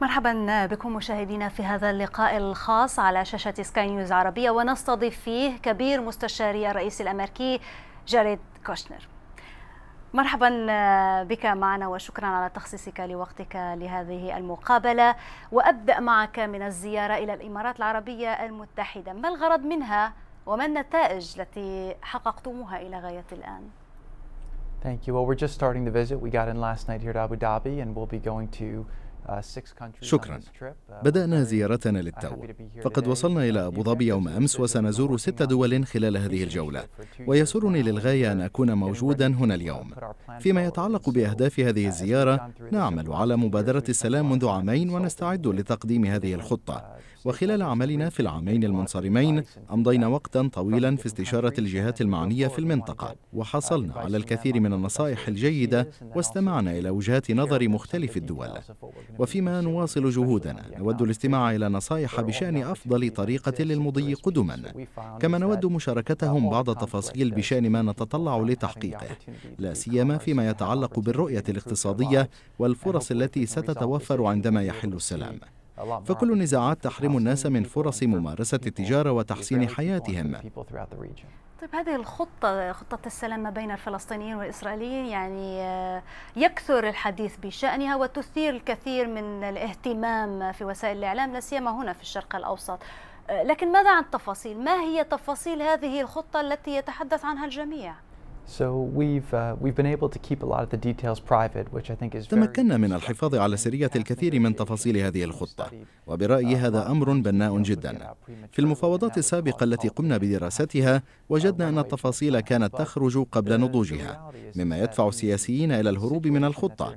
مرحبا بكم مشاهدينا في هذا اللقاء الخاص على شاشة سكاي نيوز عربية ونستضيف فيه كبير مستشاري الرئيس الأمريكي جاريد كوشنر مرحبا بك معنا وشكرا على تخصيصك لوقتك لهذه المقابلة وأبدأ معك من الزيارة إلى الإمارات العربية المتحدة ما الغرض منها وما النتائج التي حققتموها إلى غاية الآن؟ Thank you. Well, we're just starting the visit. We got in last night here to Abu Dhabi, and we'll be going to شكرا uh, uh, بدأنا زيارتنا للتو فقد وصلنا إلى uh, أبو ظبي يوم أمس وسنزور ست دول خلال هذه الجولة ويسرني للغاية أن أكون موجودا هنا اليوم فيما يتعلق بأهداف هذه الزيارة نعمل على مبادرة السلام منذ عامين ونستعد لتقديم هذه الخطة وخلال عملنا في العامين المنصرمين أمضينا وقتا طويلا في استشارة الجهات المعنية في المنطقة وحصلنا على الكثير من النصائح الجيدة واستمعنا إلى وجهات نظر مختلف الدول وفيما نواصل جهودنا نود الاستماع إلى نصائح بشأن أفضل طريقة للمضي قدما كما نود مشاركتهم بعض التفاصيل بشأن ما نتطلع لتحقيقه لا سيما فيما يتعلق بالرؤية الاقتصادية والفرص التي ستتوفر عندما يحل السلام فكل النزاعات تحرم الناس من فرص ممارسة التجارة وتحسين حياتهم طيب هذه الخطة خطة السلام ما بين الفلسطينيين والإسرائيليين يعني آه، يكثر الحديث بشأنها وتثير الكثير من الاهتمام في وسائل الإعلام لا سيما هنا في الشرق الأوسط آه، لكن ماذا عن التفاصيل؟ ما هي تفاصيل هذه الخطة التي يتحدث عنها الجميع؟ So we've, uh, we've been able to keep a lot of the details private, which I think is تمكنا من الحفاظ على سرية الكثير من تفاصيل هذه الخطة وبرأيي هذا أمر بناء جدا في المفاوضات السابقة التي قمنا بدراستها وجدنا أن التفاصيل كانت تخرج قبل نضوجها مما يدفع السياسيين إلى الهروب من الخطة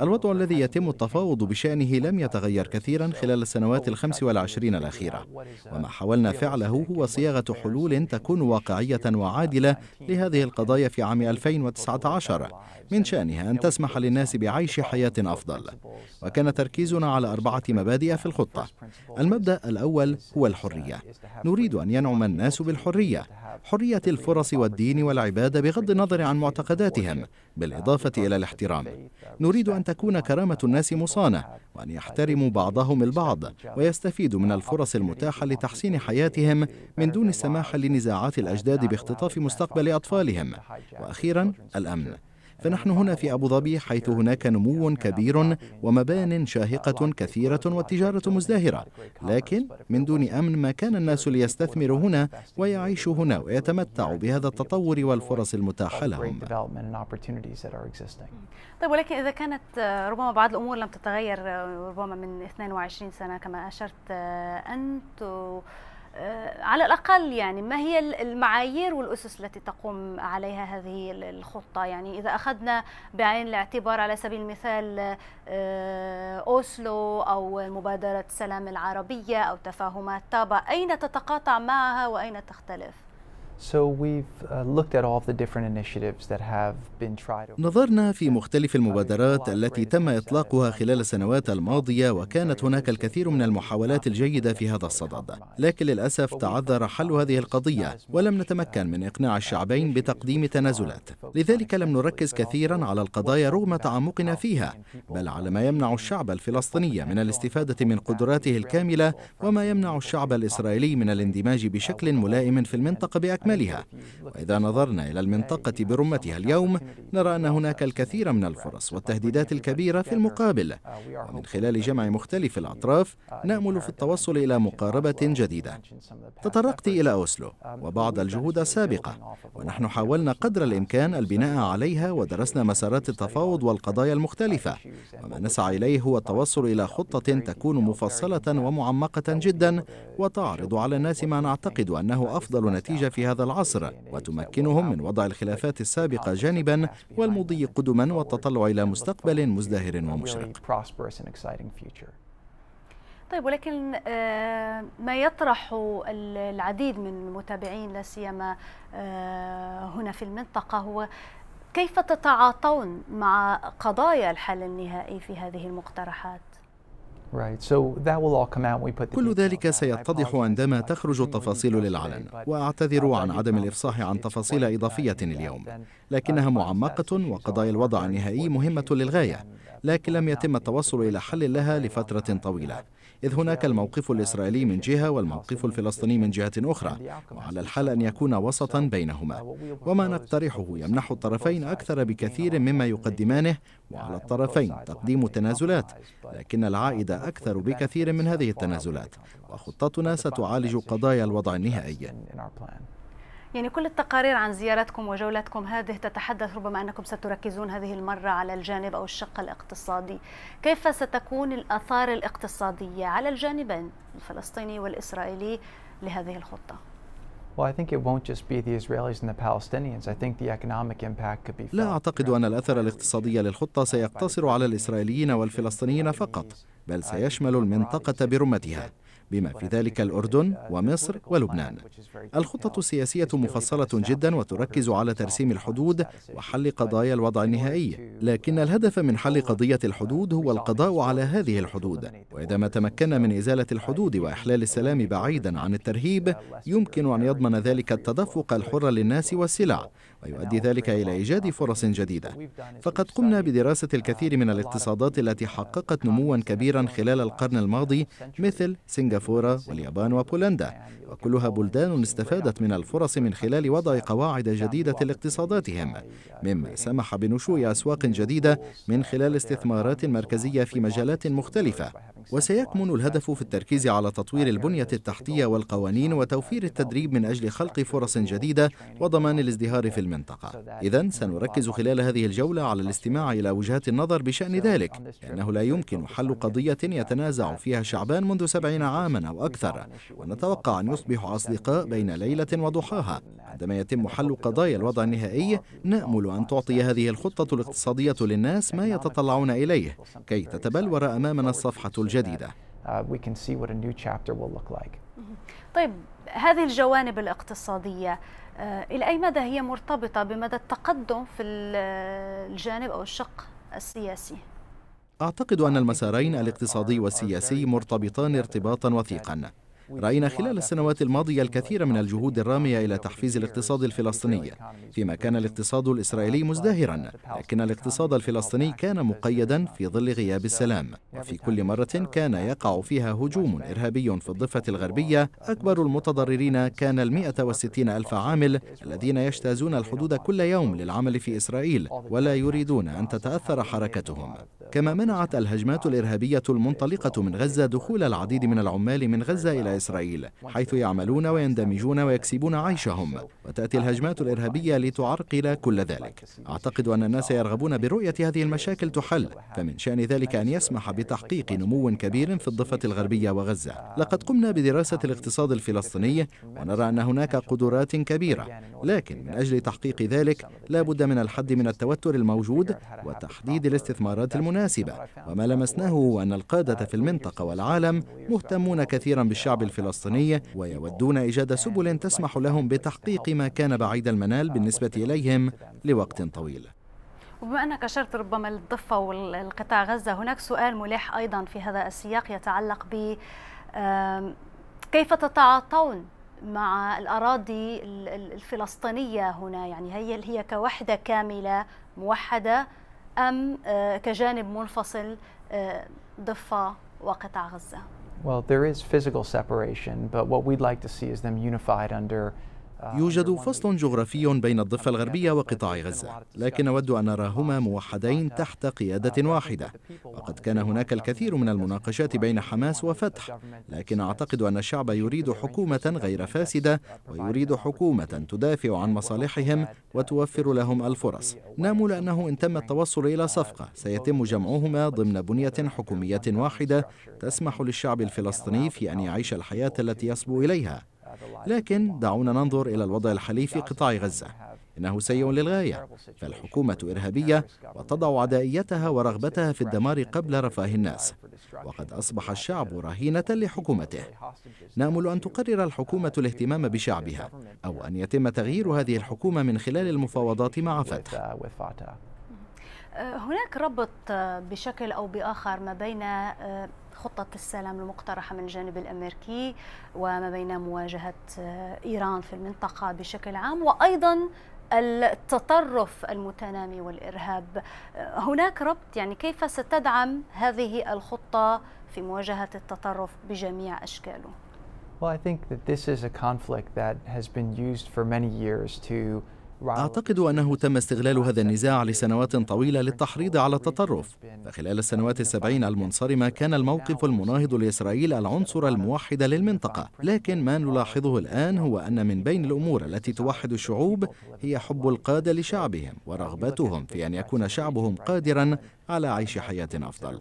الوضع الذي يتم التفاوض بشأنه لم يتغير كثيرا خلال السنوات الخمس والعشرين الأخيرة وما حاولنا فعله هو صياغة حلول تكون واقعية وعادلة لهذه القضايا في عام 2019 من شأنها أن تسمح للناس بعيش حياة أفضل وكان تركيزنا على أربعة مبادئ في الخطة المبدأ الأول هو الحرية نريد أن ينعم الناس بالحرية حرية الفرص والدين والعبادة بغض النظر عن معتقداتهم بالإضافة إلى الاحترام نريد أن تكون كرامة الناس مصانة وأن يحترموا بعضهم البعض ويستفيدوا من الفرص المتاحة لتحسين حياتهم من دون السماح لنزاعات الأجداد باختطاف مستقبل أطفالهم وأخيرا الأمن فنحن هنا في أبو ظبي حيث هناك نمو كبير ومبان شاهقة كثيرة والتجارة مزدهرة لكن من دون أمن ما كان الناس ليستثمروا هنا ويعيشوا هنا ويتمتعوا بهذا التطور والفرص المتاحة لهم طيب ولكن إذا كانت آه، ربما بعض الأمور لم تتغير آه، ربما من 22 سنة كما أشرت آه، أنت آه، على الأقل يعني ما هي المعايير والأسس التي تقوم عليها هذه الخطة يعني إذا أخذنا بعين الاعتبار على سبيل المثال آه، أوسلو أو مبادرة السلام العربية أو تفاهمات طابا أين تتقاطع معها وأين تختلف؟ نظرنا في مختلف المبادرات التي تم uh, إطلاقها خلال السنوات الماضية وكانت هناك الكثير من المحاولات الجيدة في هذا الصدد لكن للأسف تعذر حل هذه القضية ولم نتمكن من إقناع الشعبين بتقديم تنازلات لذلك لم نركز كثيرا على القضايا رغم تعمقنا فيها بل على ما يمنع الشعب الفلسطيني من الاستفادة من قدراته الكاملة وما يمنع الشعب الإسرائيلي من الاندماج بشكل ملائم في المنطقة بأكملها باكملها وإذا نظرنا إلى المنطقة برمتها اليوم نرى أن هناك الكثير من الفرص والتهديدات الكبيرة في المقابل ومن خلال جمع مختلف الأطراف نأمل في التوصل إلى مقاربة جديدة تطرقت إلى أوسلو وبعض الجهود السابقة ونحن حاولنا قدر الإمكان البناء عليها ودرسنا مسارات التفاوض والقضايا المختلفة وما نسعى إليه هو التوصل إلى خطة تكون مفصلة ومعمقة جدا وتعرض على الناس ما نعتقد أنه أفضل نتيجة في هذا هذا العصر وتمكنهم من وضع الخلافات السابقة جانبا والمضي قدما والتطلع إلى مستقبل مزدهر ومشرق طيب ولكن آه، ما يطرح العديد من المتابعين لا سيما آه، هنا في المنطقة هو كيف تتعاطون مع قضايا الحل النهائي في هذه المقترحات؟ كل ذلك سيتضح عندما تخرج التفاصيل للعلن واعتذر عن عدم الافصاح عن تفاصيل اضافيه اليوم لكنها معمقه وقضايا الوضع النهائي مهمه للغايه لكن لم يتم التوصل إلى حل لها لفترة طويلة إذ هناك الموقف الإسرائيلي من جهة والموقف الفلسطيني من جهة أخرى وعلى الحل أن يكون وسطا بينهما وما نقترحه يمنح الطرفين أكثر بكثير مما يقدمانه وعلى الطرفين تقديم تنازلات لكن العائد أكثر بكثير من هذه التنازلات وخطتنا ستعالج قضايا الوضع النهائي يعني كل التقارير عن زيارتكم وجولتكم هذه تتحدث ربما أنكم ستركزون هذه المرة على الجانب أو الشق الاقتصادي كيف ستكون الأثار الاقتصادية على الجانبين الفلسطيني والإسرائيلي لهذه الخطة؟ لا أعتقد أن الأثر الاقتصادي للخطة سيقتصر على الإسرائيليين والفلسطينيين فقط بل سيشمل المنطقة برمتها بما في ذلك الأردن ومصر ولبنان. الخطة السياسية مفصلة جدا وتركز على ترسيم الحدود وحل قضايا الوضع النهائي، لكن الهدف من حل قضية الحدود هو القضاء على هذه الحدود، وإذا ما تمكنا من إزالة الحدود وإحلال السلام بعيدا عن الترهيب، يمكن أن يضمن ذلك التدفق الحر للناس والسلع، ويؤدي ذلك إلى إيجاد فرص جديدة فقد قمنا بدراسة الكثير من الاقتصادات التي حققت نموا كبيرا خلال القرن الماضي مثل سنغافورة واليابان وبولندا وكلها بلدان استفادت من الفرص من خلال وضع قواعد جديدة لاقتصاداتهم مما سمح بنشوء أسواق جديدة من خلال استثمارات مركزية في مجالات مختلفة وسيكمن الهدف في التركيز على تطوير البنية التحتية والقوانين وتوفير التدريب من أجل خلق فرص جديدة وضمان الازدهار في المنطقة إذا سنركز خلال هذه الجولة على الاستماع إلى وجهات النظر بشأن ذلك لأنه لا يمكن حل قضية يتنازع فيها شعبان منذ سبعين عاما أو أكثر ونتوقع أن يصبح أصدقاء بين ليلة وضحاها عندما يتم حل قضايا الوضع النهائي نأمل أن تعطي هذه الخطة الاقتصادية للناس ما يتطلعون إليه كي تتبلور أمامنا الصفحة الجديدة uh, طيب هذه الجوانب الاقتصادية آه، إلى أي مدى هي مرتبطة بمدى التقدم في آه، الجانب أو الشق السياسي؟ أعتقد أن المسارين الاقتصادي والسياسي مرتبطان ارتباطا وثيقا راينا خلال السنوات الماضيه الكثير من الجهود الراميه الى تحفيز الاقتصاد الفلسطيني فيما كان الاقتصاد الاسرائيلي مزدهرا لكن الاقتصاد الفلسطيني كان مقيدا في ظل غياب السلام وفي كل مره كان يقع فيها هجوم ارهابي في الضفه الغربيه اكبر المتضررين كان المئة وستين ألف عامل الذين يجتازون الحدود كل يوم للعمل في إسرائيل ولا يريدون أن تتأثر حركتهم كما منعت الهجمات الإرهابية المنطلقة من غزة دخول العديد من العمال من غزة إلى إسرائيل حيث يعملون ويندمجون ويكسبون عيشهم وتأتي الهجمات الإرهابية لتعرقل كل ذلك أعتقد أن الناس يرغبون برؤية هذه المشاكل تحل فمن شأن ذلك أن يسمح بتحقيق نمو كبير في الضفة الغربية وغزة لقد قمنا بدراسة الاقتصاد الفلسطيني ونرى أن هناك قدرات كبيرة لكن من أجل تحقيق ذلك لا بد من الحد من التوتر الموجود وتحديد الاستثمارات المناسبة وما لمسناه هو أن القادة في المنطقة والعالم مهتمون كثيرا بالشعب الفلسطيني ويودون إيجاد سبل تسمح لهم بتحقيق ما كان بعيد المنال بالنسبة إليهم لوقت طويل وبما أنك أشرت ربما للضفة والقطاع غزة هناك سؤال ملح أيضا في هذا السياق يتعلق ب كيف تتعاطون مع الأراضي الفلسطينية هنا يعني هي هي كوحدة كاملة موحدة أم آه، كجانب منفصل آه، ضفة وقطاع غزة؟ Well, there is physical separation, but what we'd like to see is them unified under آه، يوجد فصل جغرافي آه، بين الضفة الغربية وقطاع غزة لكن أود أن أراهما موحدين تحت قيادة واحدة وقد كان هناك الكثير من المناقشات بين حماس وفتح لكن أعتقد أن الشعب يريد حكومة غير فاسدة ويريد حكومة تدافع عن مصالحهم وتوفر لهم الفرص نامل أنه إن تم التوصل إلى uh, صفقة سيتم جمعهما ضمن بنية حكومية واحدة تسمح للشعب الفلسطيني في أن يعيش الحياة التي يصبو إليها لكن دعونا ننظر إلى الوضع الحالي في قطاع غزة إنه سيء للغاية فالحكومة إرهابية وتضع عدائيتها ورغبتها في الدمار قبل رفاه الناس وقد أصبح الشعب رهينة لحكومته نأمل أن تقرر الحكومة الاهتمام بشعبها أو أن يتم تغيير هذه الحكومة من خلال المفاوضات مع فتح هناك ربط بشكل أو بآخر ما بين آه، خطة السلام المقترحة من الجانب الأمريكي وما بين مواجهة آه، إيران في المنطقة بشكل عام وأيضا التطرف المتنامي والإرهاب آه، هناك ربط يعني كيف ستدعم هذه الخطة في مواجهة التطرف بجميع أشكاله Well, I think that this is a conflict that has been used for many years to أعتقد أنه تم استغلال هذا النزاع لسنوات طويلة للتحريض على التطرف فخلال السنوات السبعين المنصرمة كان الموقف المناهض لإسرائيل العنصر الموحد للمنطقة لكن ما نلاحظه الآن هو أن من بين الأمور التي توحد الشعوب هي حب القادة لشعبهم ورغبتهم في أن يكون شعبهم قادرا على عيش حياة أفضل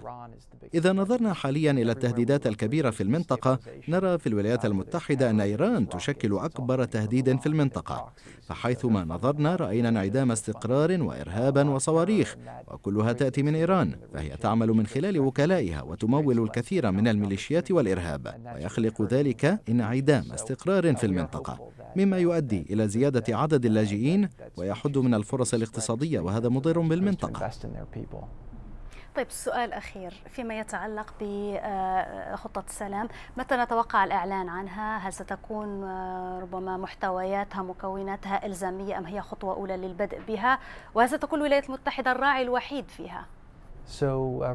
إذا نظرنا حاليا إلى التهديدات الكبيرة في المنطقة نرى في الولايات المتحدة أن إيران تشكل أكبر تهديد في المنطقة فحيثما نظرنا نظرنا رأينا انعدام استقرار وإرهابا وصواريخ وكلها تأتي من إيران فهي تعمل من خلال وكلائها وتمول الكثير من الميليشيات والإرهاب ويخلق ذلك انعدام استقرار في المنطقة مما يؤدي إلى زيادة عدد اللاجئين ويحد من الفرص الاقتصادية وهذا مضر بالمنطقة طيب سؤال أخير فيما يتعلق بخطة آه، السلام متى نتوقع الإعلان عنها هل ستكون آه، ربما محتوياتها مكوناتها إلزامية أم هي خطوة أولى للبدء بها وهل ستكون الولايات المتحدة الراعي الوحيد فيها Uh,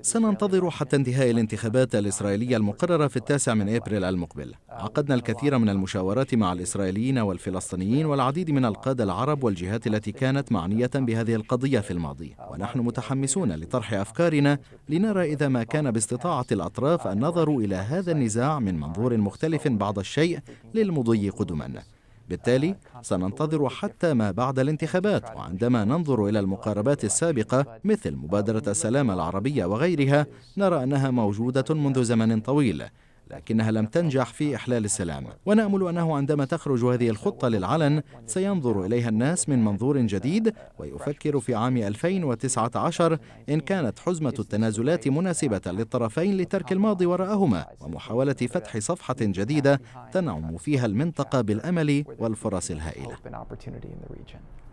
سننتظر حتى انتهاء الانتخابات الإسرائيلية المقررة في التاسع من إبريل المقبل عقدنا الكثير من المشاورات مع الإسرائيليين والفلسطينيين والعديد من القادة العرب والجهات التي كانت معنية بهذه القضية في الماضي ونحن متحمسون لطرح أفكارنا لنرى إذا ما كان باستطاعة الأطراف النظر إلى هذا النزاع من منظور مختلف بعض الشيء للمضي قدما بالتالي سننتظر حتى ما بعد الانتخابات وعندما ننظر إلى المقاربات السابقة مثل مبادرة السلام العربية وغيرها نرى أنها موجودة منذ زمن طويل لكنها لم تنجح في إحلال السلام ونأمل أنه عندما تخرج هذه الخطة للعلن سينظر إليها الناس من منظور جديد ويفكر في عام 2019 إن كانت حزمة التنازلات مناسبة للطرفين لترك الماضي وراءهما ومحاولة فتح صفحة جديدة تنعم فيها المنطقة بالأمل والفرص الهائلة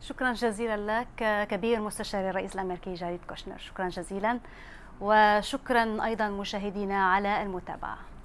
شكرا جزيلا لك كبير مستشار الرئيس الأمريكي جاريد كوشنر شكرا جزيلا وشكرا أيضا مشاهدينا على المتابعة